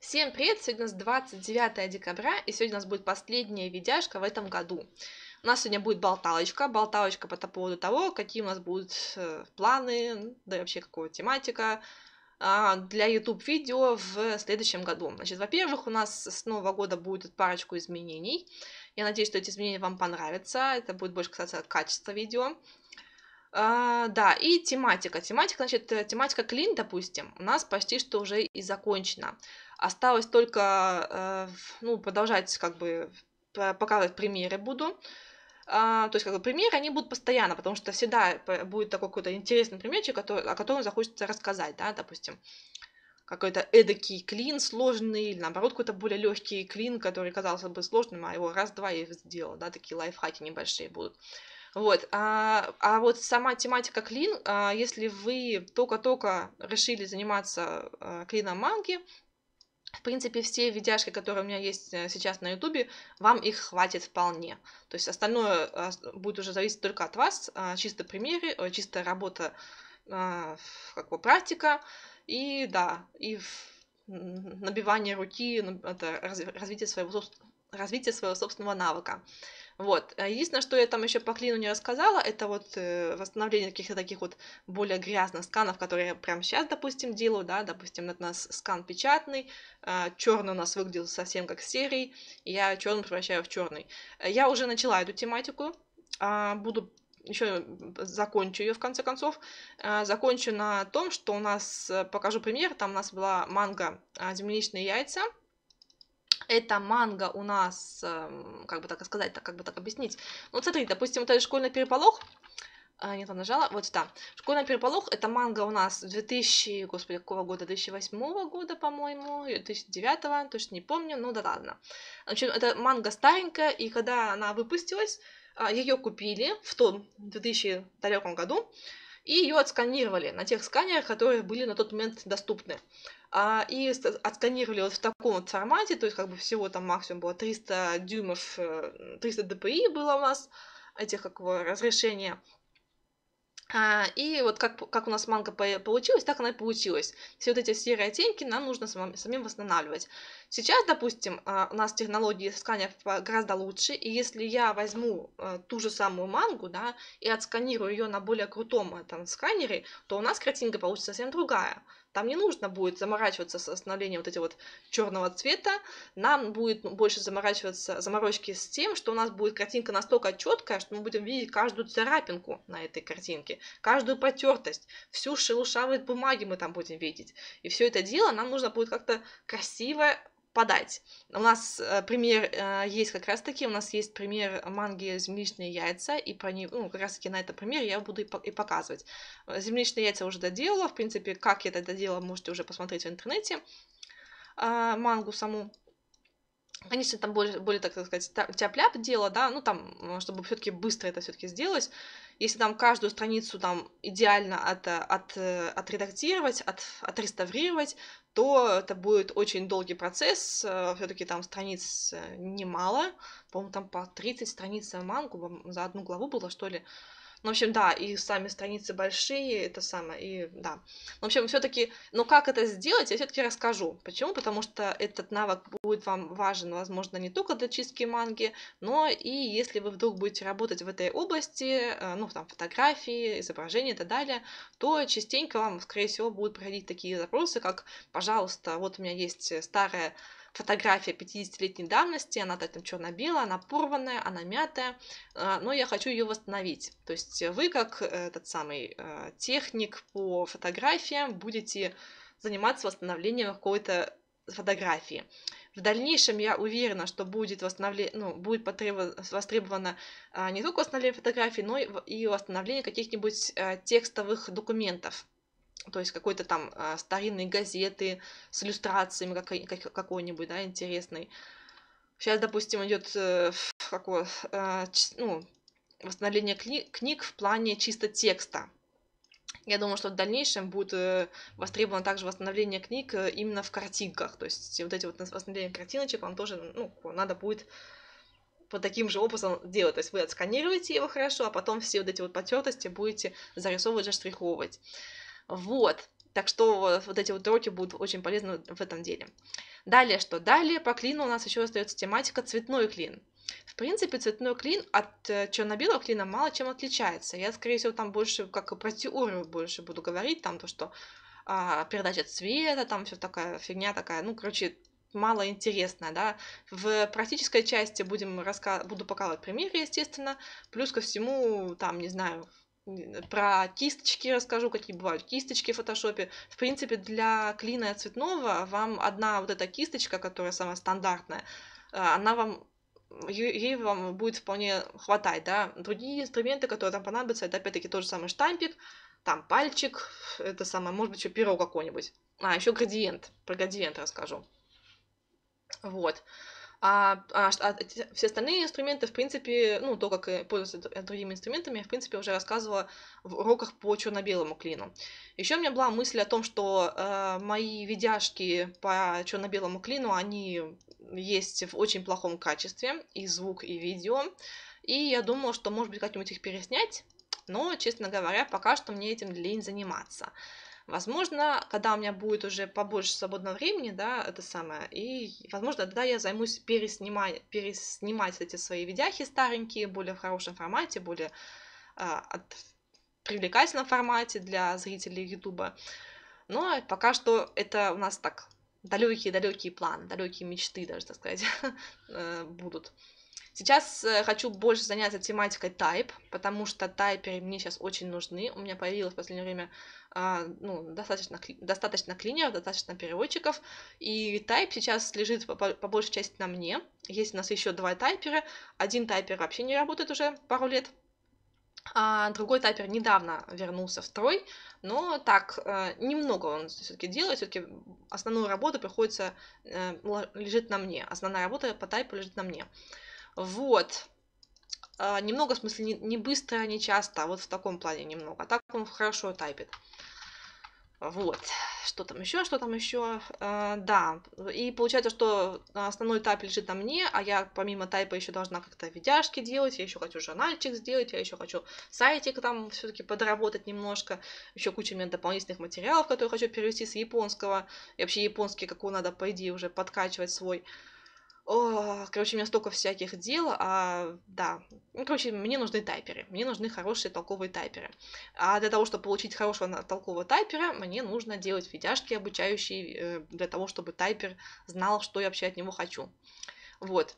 Всем привет! Сегодня у нас 29 декабря, и сегодня у нас будет последняя видяшка в этом году. У нас сегодня будет болталочка, болталочка по поводу того, какие у нас будут э, планы, да и вообще какая тематика а, для YouTube видео в следующем году. Значит, во-первых, у нас с нового года будет парочку изменений. Я надеюсь, что эти изменения вам понравятся. Это будет больше касаться качества видео. А, да, и тематика. Тематика, значит, э, тематика клин, допустим, у нас почти что уже и закончена. Осталось только э, ну, продолжать как бы показывать примеры буду. А, то есть, как бы, примеры, они будут постоянно, потому что всегда будет такой какой-то интересный примерчик, который, о котором захочется рассказать, да, допустим, какой-то эдакий клин сложный, или наоборот, какой-то более легкий клин, который казался бы сложным, а его раз-два я сделал, да, такие лайфхаки небольшие будут. Вот, а, а вот сама тематика клин, а, если вы только-только решили заниматься а, клином манги, в принципе, все видяшки, которые у меня есть э, сейчас на Ютубе, вам их хватит вполне. То есть остальное э, будет уже зависеть только от вас, а, чисто примеры, э, чисто работа, а, как бы практика, и да, и набивание руки, это развитие своего развития своего собственного навыка. Вот. А единственное, что я там еще по клину не рассказала, это вот э, восстановление каких-то таких вот более грязных сканов, которые я прямо сейчас, допустим, делаю, да, допустим, это у нас скан печатный, а, черный у нас выглядел совсем как серий, я черный превращаю в черный. Я уже начала эту тематику, а, буду еще закончу ее в конце концов. Закончу на том, что у нас, э, покажу пример, там у нас была манга «Земляничные яйца», эта манга у нас, эм, как бы так сказать, так, как бы так объяснить. Вот смотри, допустим, это школьный переполох, а, не нажала, вот да. Школьный переполох, это манга у нас 2000, господи, какого года, 2008 года, по-моему, 2009, точно не помню, ну да ладно. В общем, это манга старенькая, и когда она выпустилась, а, ее купили в том 2000 далеком году, и ее отсканировали на тех сканерах, которые были на тот момент доступны. А, и отсканировали вот в таком вот формате, то есть как бы всего там максимум было 300 дюймов, 300 э, dpi было у нас этих как бы разрешения. А, и вот как, как у нас манга получилась, так она и получилась. Все вот эти серые оттенки нам нужно самим, самим восстанавливать. Сейчас, допустим, а, у нас технологии сканеров гораздо лучше, и если я возьму а, ту же самую мангу, да, и отсканирую ее на более крутом там, сканере, то у нас картинка получится совсем другая. Там не нужно будет заморачиваться с восстановлением вот этого вот черного цвета. Нам будет ну, больше заморачиваться заморочки с тем, что у нас будет картинка настолько четкая, что мы будем видеть каждую царапинку на этой картинке, каждую потертость, всю шелушавость бумаги мы там будем видеть. И все это дело нам нужно будет как-то красиво подать. У нас э, пример э, есть как раз-таки, у нас есть пример манги «Земляничные яйца», и про нее, ну, как раз-таки на этом примере я буду и показывать. «Земляничные яйца» уже доделала, в принципе, как я это доделала, можете уже посмотреть в интернете, э, мангу саму. Конечно, там более, более так сказать, тяп-ляп дело, да, ну там, чтобы все-таки быстро это все-таки сделать. Если там каждую страницу там идеально от, от, отредактировать, от, отреставрировать, то это будет очень долгий процесс, э, все-таки там страниц э, немало, по-моему, там по 30 страниц э, мангу за одну главу было, что ли, ну, в общем, да, и сами страницы большие, это самое, и да. В общем, все-таки, ну как это сделать, я все-таки расскажу. Почему? Потому что этот навык будет вам важен, возможно, не только для чистки манги, но и если вы вдруг будете работать в этой области, э, ну, там, фотографии, изображения и так далее, то частенько вам, скорее всего, будут проходить такие запросы, как, пожалуйста, вот у меня есть старая фотография 50-летней давности, она там черно-белая, она порванная, она мятая, э, но я хочу ее восстановить. То есть вы, как э, этот самый э, техник по фотографиям, будете заниматься восстановлением какой-то фотографии. В дальнейшем я уверена, что будет, восстановле... ну, будет потреба... востребовано не только восстановление фотографий, но и восстановление каких-нибудь текстовых документов то есть какой-то там э, старинной газеты с иллюстрациями какой- какой-нибудь, да, интересной. Сейчас, допустим, идет э, какое, э, а, ну, восстановление кни- книг в плане чисто текста. Я думаю, что в дальнейшем будет э, востребовано также восстановление книг э, именно в картинках. То есть вот эти вот восстановления картиночек, Он тоже, ну, надо будет по таким же образом делать. То есть вы отсканируете его хорошо, а потом все вот эти вот потертости будете зарисовывать, заштриховывать. Вот. Так что вот эти вот уроки будут очень полезны в этом деле. Далее что? Далее по клину у нас еще остается тематика цветной клин. В принципе, цветной клин от э, черно-белого клина мало чем отличается. Я, скорее всего, там больше как и про теорию больше буду говорить, там то, что а, передача цвета, там все такая фигня такая, ну, короче, мало интересная, да. В практической части будем раска... буду показывать примеры, естественно, плюс ко всему, там, не знаю, про кисточки расскажу, какие бывают кисточки в фотошопе. В принципе, для клина цветного вам одна вот эта кисточка, которая самая стандартная, а, она вам ей вам будет вполне хватать, да. Другие инструменты, которые там понадобятся, это опять-таки тот же самый штампик, там пальчик, это самое, может быть, еще перо какое-нибудь. А, еще градиент, про градиент расскажу. Вот. А, а, а все остальные инструменты, в принципе, ну, то, как пользоваться э, другими инструментами, я, в принципе, уже рассказывала в уроках по черно-белому клину. Еще у меня была мысль о том, что э, мои видяшки по черно-белому клину, они есть в очень плохом качестве, и звук, и видео. И я думала, что, может быть, как-нибудь их переснять, но, честно говоря, пока что мне этим лень заниматься. Возможно, когда у меня будет уже побольше свободного времени, да, это самое, и, возможно, тогда я займусь переснимать, переснимать эти свои видяхи старенькие, более в хорошем формате, более э, от, привлекательном формате для зрителей Ютуба. Но ну, а пока что это у нас так далекие-далекие планы, далекие мечты даже, так сказать, э, будут. Сейчас э, хочу больше заняться тематикой Type, потому что тайперы мне сейчас очень нужны. У меня появилось в последнее время а, ну, достаточно, достаточно клинеров, достаточно переводчиков, и тайп сейчас лежит по, по большей части на мне. Есть у нас еще два тайпера. Один тайпер вообще не работает уже пару лет, а другой тайпер недавно вернулся в строй, но так, э, немного он все-таки делает, все-таки основную работу приходится, э, лежит на мне, основная работа по тайпу лежит на мне. Вот. А, немного, в смысле, не, быстро, не часто, а вот в таком плане немного. А так он хорошо тайпит. Вот. Что там еще, что там еще? А, да. И получается, что основной тайп лежит на мне, а я помимо тайпа еще должна как-то видяшки делать, я еще хочу журнальчик сделать, я еще хочу сайтик там все-таки подработать немножко. Еще куча у меня дополнительных материалов, которые хочу перевести с японского. И вообще японский, какой надо, по идее, уже подкачивать свой. О, короче, у меня столько всяких дел, а, да, ну, короче, мне нужны тайперы, мне нужны хорошие толковые тайперы. А для того, чтобы получить хорошего толкового тайпера, мне нужно делать видяшки обучающие, э, для того, чтобы тайпер знал, что я вообще от него хочу. Вот.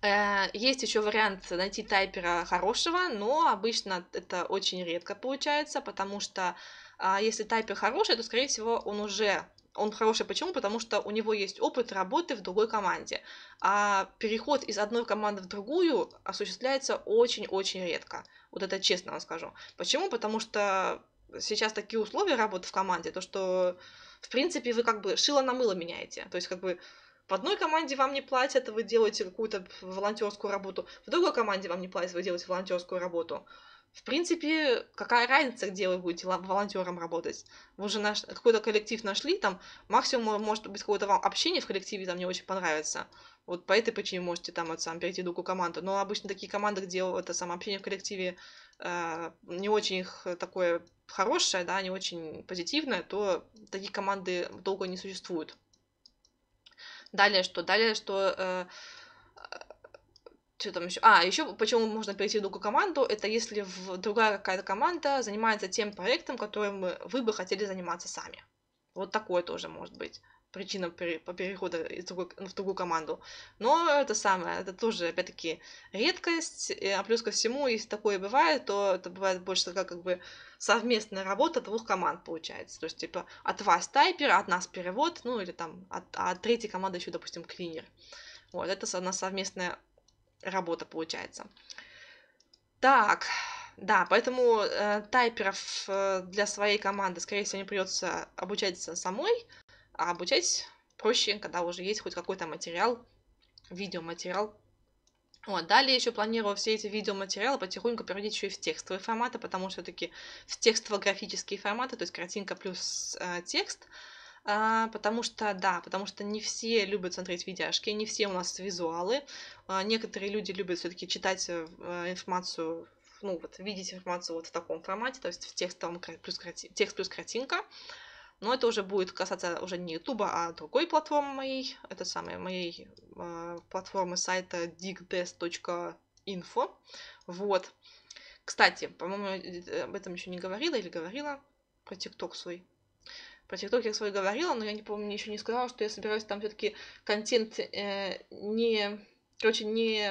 Э, есть еще вариант найти тайпера хорошего, но обычно это очень редко получается, потому что а, если тайпер хороший, то, скорее всего, он уже он хороший почему? Потому что у него есть опыт работы в другой команде. А переход из одной команды в другую осуществляется очень-очень редко. Вот это честно вам скажу. Почему? Потому что сейчас такие условия работы в команде, то что, в принципе, вы как бы шило на мыло меняете. То есть, как бы, в одной команде вам не платят, вы делаете какую-то волонтерскую работу, в другой команде вам не платят, вы делаете волонтерскую работу. В принципе, какая разница, где вы будете волонтером работать? Вы уже наш, какой-то коллектив нашли, там максимум может быть какое-то вам общение в коллективе там не очень понравится. Вот по этой причине можете там это сам перейти в другую команду. Но обычно такие команды, где это сам общение в коллективе э, не очень их э, такое хорошее, да, не очень позитивное, то такие команды долго не существуют. Далее что? Далее что э, что там еще? А, еще почему можно перейти в другую команду, это если в другая какая-то команда занимается тем проектом, которым вы бы хотели заниматься сами. Вот такое тоже может быть причина пере, по перехода из другой, ну, в другую команду. Но это самое, это тоже, опять-таки, редкость. А плюс ко всему, если такое бывает, то это бывает больше такая как бы совместная работа двух команд получается. То есть, типа, от вас тайпер, от нас перевод, ну или там от, а от третьей команды еще, допустим, клинер. Вот, это одна совместная работа получается. Так, да, поэтому э, тайперов э, для своей команды, скорее всего, не придется обучать самой, а обучать проще, когда уже есть хоть какой-то материал, видеоматериал. Вот, далее еще планирую все эти видеоматериалы потихоньку переводить еще и в текстовые форматы, потому что все-таки в текстово-графические форматы, то есть картинка плюс э, текст – а, потому что, да, потому что не все любят смотреть видяшки, не все у нас визуалы. А, некоторые люди любят все-таки читать а, информацию, ну вот, видеть информацию вот в таком формате, то есть в текстовом плюс, текст плюс картинка. Но это уже будет касаться уже не Ютуба, а другой платформы моей, это самое, моей э, платформы сайта digdesk.info. Вот. Кстати, по-моему, э, об этом еще не говорила или говорила про ТикТок свой. Про ТикТок я свой говорила, но я не помню, еще не сказала, что я собираюсь там все-таки контент э, не, короче, не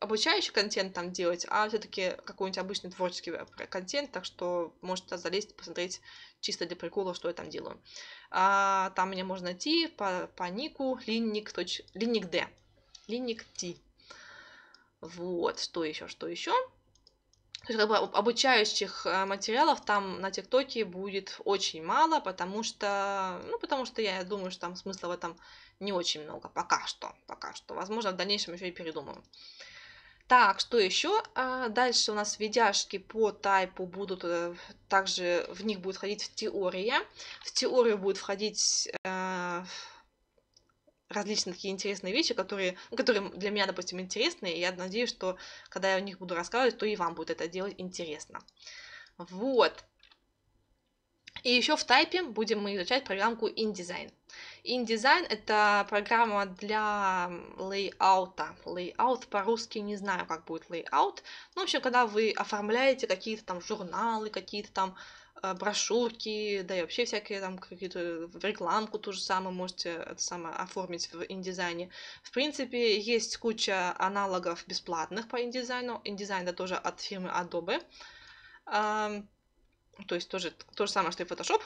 обучающий контент там делать, а все-таки какой-нибудь обычный творческий э, контент, так что можете залезть, посмотреть чисто для прикола, что я там делаю. А, там меня можно найти по, по нику линник, точ, линник D, Вот, что еще, что еще. То есть, как бы обучающих э, материалов там на ТикТоке будет очень мало, потому что, ну, потому что я думаю, что там смысла в этом не очень много. Пока что, пока что. Возможно, в дальнейшем еще и передумаю. Так, что еще? А, дальше у нас видяшки по тайпу будут, э, также в них будет входить в теория. В теорию будет входить э, различные такие интересные вещи, которые, ну, которые для меня, допустим, интересны, и я надеюсь, что когда я о них буду рассказывать, то и вам будет это делать интересно. Вот. И еще в тайпе будем мы изучать программку InDesign. InDesign — это программа для лейаута. Лейаут по-русски не знаю, как будет лейаут. Ну, в общем, когда вы оформляете какие-то там журналы, какие-то там э, брошюрки, да и вообще всякие там какие-то рекламку ту же самую можете это самое оформить в индизайне. В принципе, есть куча аналогов бесплатных по индизайну. InDesign это тоже от фирмы Adobe. То есть тоже то же самое, что и Photoshop,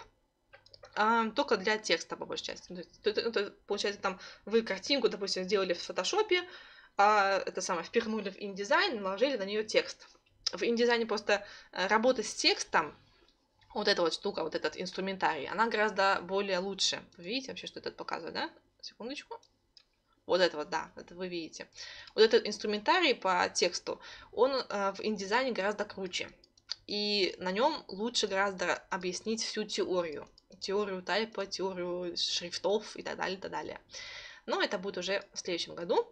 а, только для текста, по большей части. То есть, то, то, получается, там вы картинку, допустим, сделали в Photoshop, а, это самое, впихнули в InDesign, наложили на нее текст. В InDesign просто э, работа с текстом, вот эта вот штука, вот этот инструментарий, она гораздо более лучше. Вы видите вообще, что этот показывает, да? Секундочку. Вот это вот, да, это вы видите. Вот этот инструментарий по тексту, он э, в индизайне гораздо круче и на нем лучше гораздо объяснить всю теорию. Теорию тайпа, теорию шрифтов и так далее, и так далее. Но это будет уже в следующем году.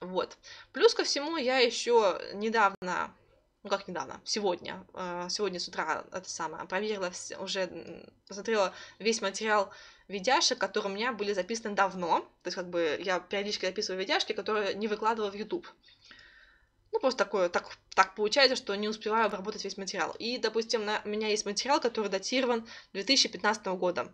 Вот. Плюс ко всему, я еще недавно, ну как недавно, сегодня, э, сегодня с утра это самое, проверила, уже посмотрела весь материал видяшек, которые у меня были записаны давно. То есть как бы я периодически записываю видяшки, которые не выкладывала в YouTube. Ну, просто такое, так, так получается, что не успеваю обработать весь материал. И, допустим, на, у меня есть материал, который датирован 2015 года.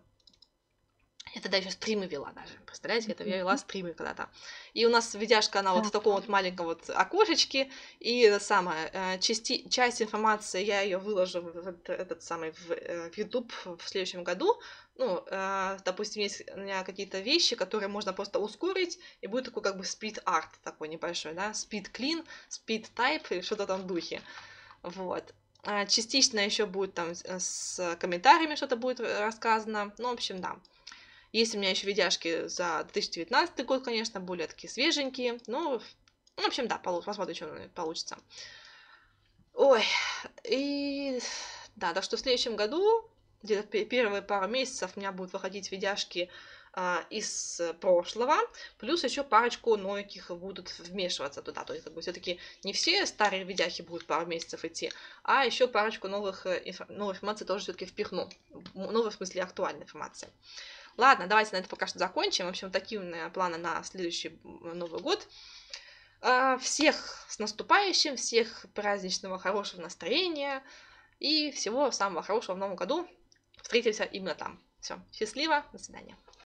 Я тогда еще стримы вела даже, представляете, это я вела стримы когда-то. И у нас видяшка, она вот в таком вот маленьком вот окошечке, и это самое, э, части, часть информации я ее выложу в этот самый, э, в YouTube в следующем году, ну, э, допустим, есть у меня какие-то вещи, которые можно просто ускорить, и будет такой как бы спид-арт такой небольшой, да, спид-клин, спид-тайп или что-то там в духе, вот. А частично еще будет там с комментариями что-то будет рассказано, ну, в общем, да. Есть у меня еще видяшки за 2019 год, конечно, более такие свеженькие. Ну, в общем, да, посмотрим, что получится. Ой, и да, так что в следующем году, где-то первые пару месяцев у меня будут выходить видяшки а, из прошлого, плюс еще парочку новеньких будут вмешиваться туда. То есть, как бы все-таки не все старые видяхи будут пару месяцев идти, а еще парочку новых э, инф... новой информации тоже все-таки впихну. Новой, в смысле, актуальной информации. Ладно, давайте на это пока что закончим. В общем, такие у меня планы на следующий Новый год. А, всех с наступающим, всех праздничного хорошего настроения и всего самого хорошего в новом году. Встретимся именно там. Все, счастливо, до свидания.